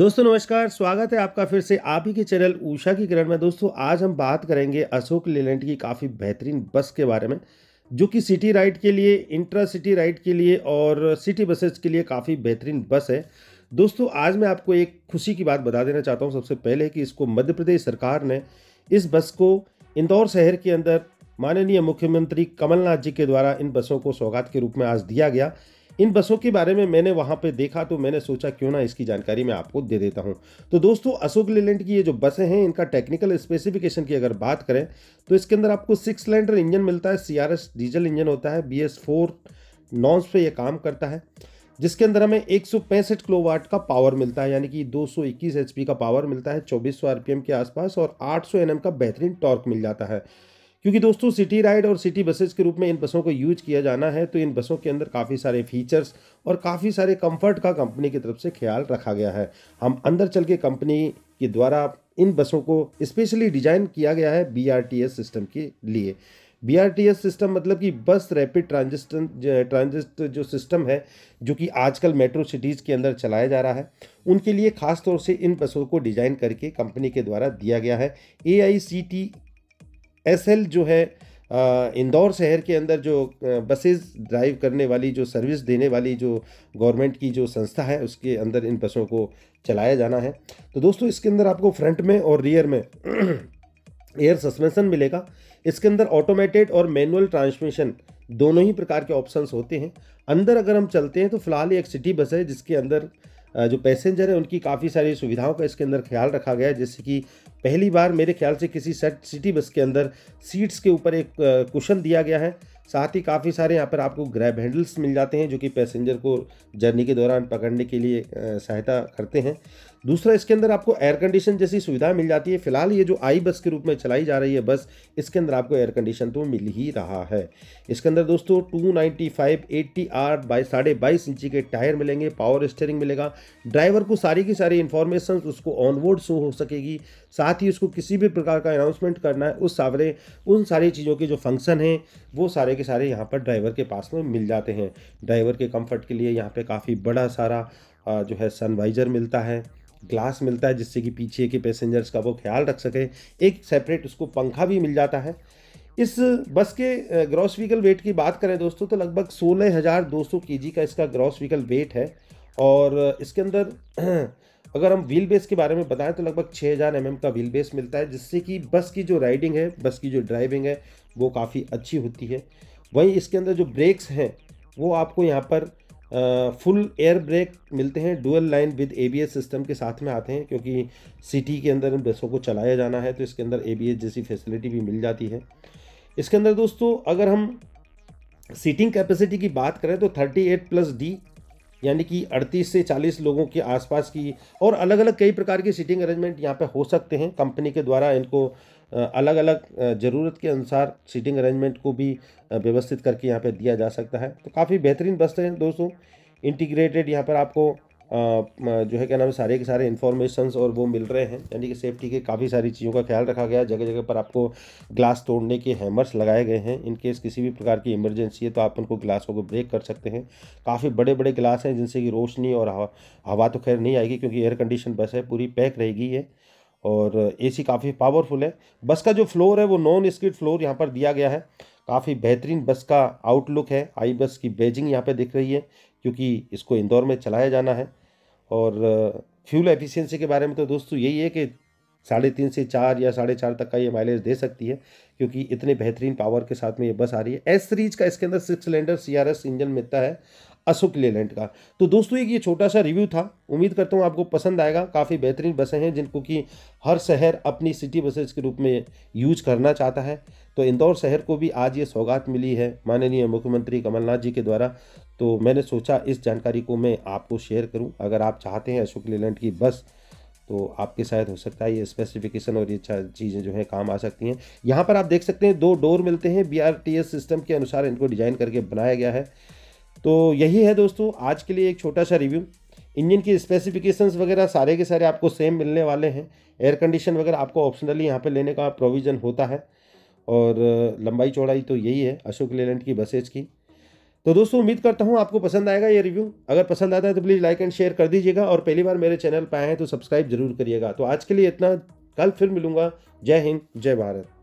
दोस्तों नमस्कार स्वागत है आपका फिर से आप ही के चैनल ऊषा की किरण में दोस्तों आज हम बात करेंगे अशोक लेलैंड की काफ़ी बेहतरीन बस के बारे में जो कि सिटी राइड के लिए इंट्रा सिटी राइड के लिए और सिटी बसेज के लिए काफ़ी बेहतरीन बस है दोस्तों आज मैं आपको एक खुशी की बात बता देना चाहता हूँ सबसे पहले कि इसको मध्य प्रदेश सरकार ने इस बस को इंदौर शहर के अंदर माननीय मुख्यमंत्री कमलनाथ जी के द्वारा इन बसों को सौगात के रूप में आज दिया गया इन बसों के बारे में मैंने वहाँ पे देखा तो मैंने सोचा क्यों ना इसकी जानकारी मैं आपको दे देता हूँ तो दोस्तों अशोक लेलैंड की ये जो बसें हैं इनका टेक्निकल स्पेसिफिकेशन की अगर बात करें तो इसके अंदर आपको सिक्स सिलेंडर इंजन मिलता है सी डीजल इंजन होता है बी एस फोर नॉन्स पर यह काम करता है जिसके अंदर हमें एक किलोवाट का पावर मिलता है यानी कि दो एचपी का पावर मिलता है चौबीस सौ के आसपास और आठ सौ का बेहतरीन टॉर्क मिल जाता है क्योंकि दोस्तों सिटी राइड और सिटी बसेज के रूप में इन बसों को यूज किया जाना है तो इन बसों के अंदर काफ़ी सारे फीचर्स और काफ़ी सारे कंफर्ट का कंपनी की तरफ से ख्याल रखा गया है हम अंदर चल के कंपनी के द्वारा इन बसों को स्पेशली डिजाइन किया गया है बी सिस्टम के लिए बी सिस्टम मतलब कि बस रैपिड ट्रांजिस्ट ट्रांजिस्ट जो सिस्टम है जो कि आजकल मेट्रो सिटीज़ के अंदर चलाया जा रहा है उनके लिए खास तौर से इन बसों को डिज़ाइन करके कंपनी के द्वारा दिया गया है ए आई सी टी एसएल जो है इंदौर शहर के अंदर जो बसेस ड्राइव करने वाली जो सर्विस देने वाली जो गवर्नमेंट की जो संस्था है उसके अंदर इन बसों को चलाया जाना है तो दोस्तों इसके अंदर आपको फ्रंट में और रियर में एयर सस्पेंशन मिलेगा इसके अंदर ऑटोमेटेड और मैनुअल ट्रांसमिशन दोनों ही प्रकार के ऑप्शंस होते हैं अंदर अगर हम चलते हैं तो फिलहाल एक सिटी बस है जिसके अंदर जो पैसेंजर है उनकी काफ़ी सारी सुविधाओं का इसके अंदर ख्याल रखा गया है जैसे कि पहली बार मेरे ख्याल से किसी सेट सिटी बस के अंदर सीट्स के ऊपर एक कुशन दिया गया है साथ ही काफ़ी सारे यहाँ पर आपको ग्रैब हैंडल्स मिल जाते हैं जो कि पैसेंजर को जर्नी के दौरान पकड़ने के लिए सहायता करते हैं दूसरा इसके अंदर आपको एयर कंडीशन जैसी सुविधा मिल जाती है फिलहाल ये जो आई बस के रूप में चलाई जा रही है बस इसके अंदर आपको एयर कंडीशन तो मिल ही रहा है इसके अंदर दोस्तों two ninety five eighty R by साढ़े बाईस इंची के टायर मिलेंगे पावर स्टेयरिंग मिलेगा ड्राइवर को सारी की सारी इन्फॉर्मेशन उसको ऑनवोर्ड शो हो सकेगी साथ ही उसको किसी भी प्रकार का अनाउंसमेंट करना है उस सारे उन सारी चीज़ों के जो फंक्शन हैं वो सारे के सारे यहाँ पर ड्राइवर के पास में मिल जाते हैं ड्राइवर के कम्फर्ट के लिए यहाँ पर काफ़ी बड़ा सारा जो है सनवाइज़र मिलता है ग्लास मिलता है जिससे कि पीछे के पैसेंजर्स का वो ख्याल रख सके एक सेपरेट उसको पंखा भी मिल जाता है इस बस के ग्रॉस व्हीकल वेट की बात करें दोस्तों तो लगभग सोलह हज़ार दो सौ के जी का इसका ग्रॉस व्हीकल वेट है और इसके अंदर अगर हम व्हील बेस के बारे में बताएं तो लगभग छः हज़ार एम का व्हील बेस मिलता है जिससे कि बस की जो राइडिंग है बस की जो ड्राइविंग है वो काफ़ी अच्छी होती है वहीं इसके अंदर जो ब्रेक्स हैं वो आपको यहाँ पर फुल एयर ब्रेक मिलते हैं dual line with ABS system के साथ में आते हैं क्योंकि सिटी के अंदर बसों को चलाया जाना है तो इसके अंदर एबीएस जैसी फैसिलिटी भी मिल जाती है इसके अंदर दोस्तों अगर हम सीटिंग कैपेसिटी की बात करें तो 38 प्लस डी यानी कि 38 से 40 लोगों के आसपास की और अलग अलग कई प्रकार की सीटिंग अरेंजमेंट यहाँ पर हो सकते हैं कंपनी के द्वारा इनको अलग अलग ज़रूरत के अनुसार सीटिंग अरेंजमेंट को भी व्यवस्थित करके यहाँ पर दिया जा सकता है तो काफ़ी बेहतरीन बस हैं दोस्तों इंटीग्रेटेड यहाँ पर आपको जो है क्या नाम है सारे के सारे इन्फॉर्मेशंस और वो मिल रहे हैं यानी कि सेफ्टी के काफ़ी सारी चीज़ों का ख्याल रखा गया जगह जगह पर आपको ग्लास तोड़ने के हैमर्स लगाए गए हैं इन केस किसी भी प्रकार की इमरजेंसी है तो आप उनको ग्लासों को ब्रेक कर सकते हैं काफ़ी बड़े बड़े ग्लास हैं जिनसे कि रोशनी और हवा हवा तो खैर नहीं आएगी क्योंकि एयर कंडीशन बस है पूरी पैक रहेगी ये और एसी काफ़ी पावरफुल है बस का जो फ्लोर है वो नॉन स्किड फ्लोर यहाँ पर दिया गया है काफ़ी बेहतरीन बस का आउटलुक है आई बस की बेजिंग यहाँ पे दिख रही है क्योंकि इसको इंदौर में चलाया जाना है और फ्यूल एफिशिएंसी के बारे में तो दोस्तों यही है कि साढ़े तीन से चार या साढ़े चार तक का ये माइलेज दे सकती है क्योंकि इतने बेहतरीन पावर के साथ में ये बस आ रही है एस सीरीज का इसके अंदर सिक्स सिलेंडर सी इंजन मिलता है अशोक लेलैंड का तो दोस्तों एक ये छोटा सा रिव्यू था उम्मीद करता हूँ आपको पसंद आएगा काफ़ी बेहतरीन बसें हैं जिनको कि हर शहर अपनी सिटी बसेज के रूप में यूज करना चाहता है तो इंदौर शहर को भी आज ये सौगात मिली है माननीय मुख्यमंत्री कमलनाथ जी के द्वारा तो मैंने सोचा इस जानकारी को मैं आपको शेयर करूँ अगर आप चाहते हैं अशोक लेलैंड की बस तो आपके शायद हो सकता है ये स्पेसिफिकेशन और ये अच्छा चीज़ें जो है काम आ सकती हैं यहाँ पर आप देख सकते हैं दो डोर मिलते हैं बी सिस्टम के अनुसार इनको डिज़ाइन करके बनाया गया है तो यही है दोस्तों आज के लिए एक छोटा सा रिव्यू इंजन की स्पेसिफिकेशंस वगैरह सारे के सारे आपको सेम मिलने वाले हैं एयर कंडीशन वगैरह आपको ऑप्शनली यहाँ पे लेने का प्रोविज़न होता है और लंबाई चौड़ाई तो यही है अशोक लेलैंड की बसेज की तो दोस्तों उम्मीद करता हूँ आपको पसंद आएगा ये रिव्यू अगर पसंद आता है तो प्लीज़ लाइक एंड शेयर कर दीजिएगा और पहली बार मेरे चैनल पर आए हैं तो सब्सक्राइब जरूर करिएगा तो आज के लिए इतना कल फिर मिलूंगा जय हिंद जय भारत